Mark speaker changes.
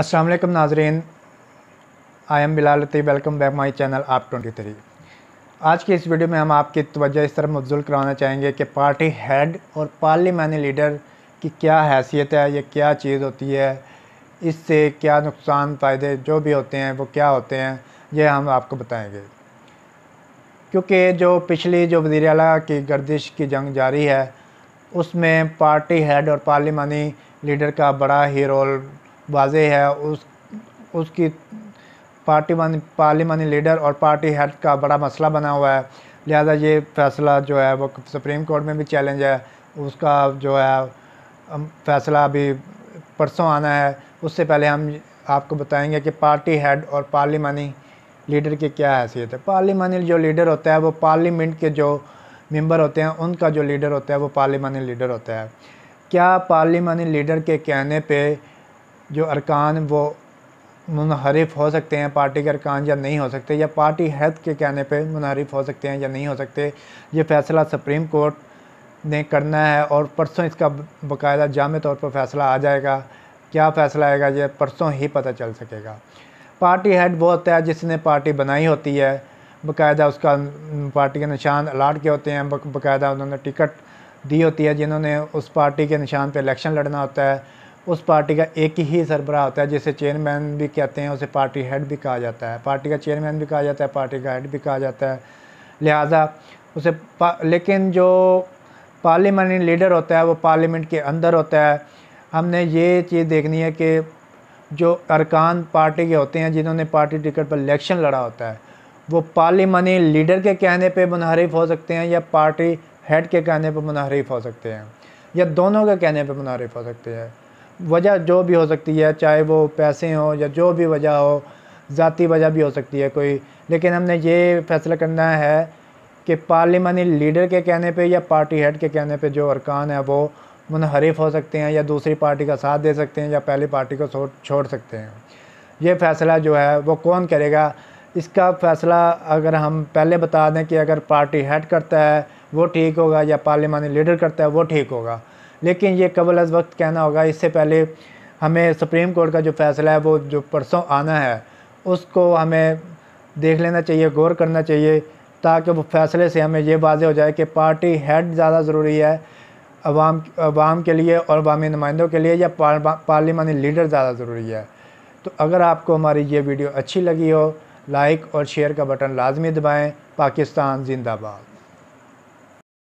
Speaker 1: असलम नाजरीन I am Bilal Latif welcome back my channel आप twenty three आज की इस वीडियो में हम आपकी तवज्जो इस तरफ मबजूल कराना चाहेंगे कि पार्टी हेड और पार्लिमानी लीडर की क्या हैसियत है ये क्या चीज़ होती है इससे क्या नुकसान फ़ायदे जो भी होते हैं वो क्या होते हैं ये हम आपको बताएँगे क्योंकि जो पिछली जो वज़ी अला की गर्दिश की जंग जारी है उसमें पार्टी हेड और पार्लिमानी लीडर का बड़ा ही रोल वाज है उस उसकी पार्टी मन पार्लियामानी लीडर और पार्टी हेड का बड़ा मसला बना हुआ है लिहाजा ये फैसला जो है वो सुप्रीम कोर्ट में भी चैलेंज है उसका जो है फैसला अभी परसों आना है उससे पहले हम आपको बताएंगे कि पार्टी हेड और पार्लियामानी लीडर की क्या हैसियत है पार्लियामानी जो लीडर होता है वो पार्लियामेंट के जो मेंबर होते हैं उनका जो लीडर होता है वो पार्लियामानी लीडर होता है क्या पार्लियामानी लीडर के कहने पे जो अरकान वो मुनहरफ हो सकते हैं पार्टी के अरकान या नहीं हो सकते या पार्टी हैद के कहने पर मुनहरफ हो सकते हैं या नहीं हो सकते ये फ़ैसला सुप्रीम कोर्ट ने करना है और परसों इसका बाकायदा जाम तौर पर फैसला आ जाएगा क्या फ़ैसला आएगा ये परसों ही पता चल सकेगा पार्टी हेड वो होता है जिसने पार्टी बनाई होती है बाकायदा उसका पार्टी के निशान अलाट के होते हैं बाकायदा उन्होंने टिकट दी होती है जिन्होंने उस पार्टी के निशान पर इलेक्शन लड़ना होता है उस पार्टी का एक ही सरबरा होता है जिसे चेयरमैन भी कहते हैं उसे पार्टी हेड भी कहा जाता है पार्टी का चेयरमैन भी कहा जाता है पार्टी का हेड भी कहा जाता है लिहाजा उसे लेकिन जो पार्लियामानी लीडर होता है वो पार्लियामेंट के अंदर होता है हमने ये चीज़ देखनी है कि जो अरकान पार्टी के होते हैं जिन्होंने पार्टी टिकट पर इलेक्शन लड़ा होता है वो पार्लियामानी लीडर के कहने पे मुनहरफ हो सकते हैं या पार्टी हेड के कहने पर मुनहरफ हो सकते हैं या दोनों के कहने पर मुनहरफ हो सकते हैं वजह जो भी हो सकती है चाहे वो पैसे हों या जो भी वजह हो ज़ाती वजह भी हो सकती है कोई लेकिन हमने ये फैसला करना है कि पार्लिमानी लीडर के कहने पे या पार्टी हेड के कहने पे जो अरकान है वो मुनहरफ हो सकते हैं या दूसरी पार्टी का साथ दे सकते हैं या पहली पार्टी को छोड़ सकते हैं ये फ़ैसला जो है वो कौन करेगा इसका फ़ैसला अगर हम पहले बता दें कि अगर पार्टी हेड करता है वो ठीक होगा या पार्लियामानी लीडर करता है वो ठीक होगा लेकिन ये कबल अज वक्त कहना होगा इससे पहले हमें सुप्रीम कोर्ट का जो फैसला है वो जो परसों आना है उसको हमें देख लेना चाहिए गौर करना चाहिए ताकि वो फैसले से हमें ये वाजे हो जाए कि पार्टी हेड ज़्यादा ज़रूरी है अवाम अवाम के लिए और अवामी नुमाइंदों के लिए या पार्लिमानी लीडर ज़्यादा ज़रूरी है तो अगर आपको हमारी ये वीडियो अच्छी लगी हो लाइक और शेयर का बटन लाजमी दबाएँ पाकिस्तान जिंदाबाद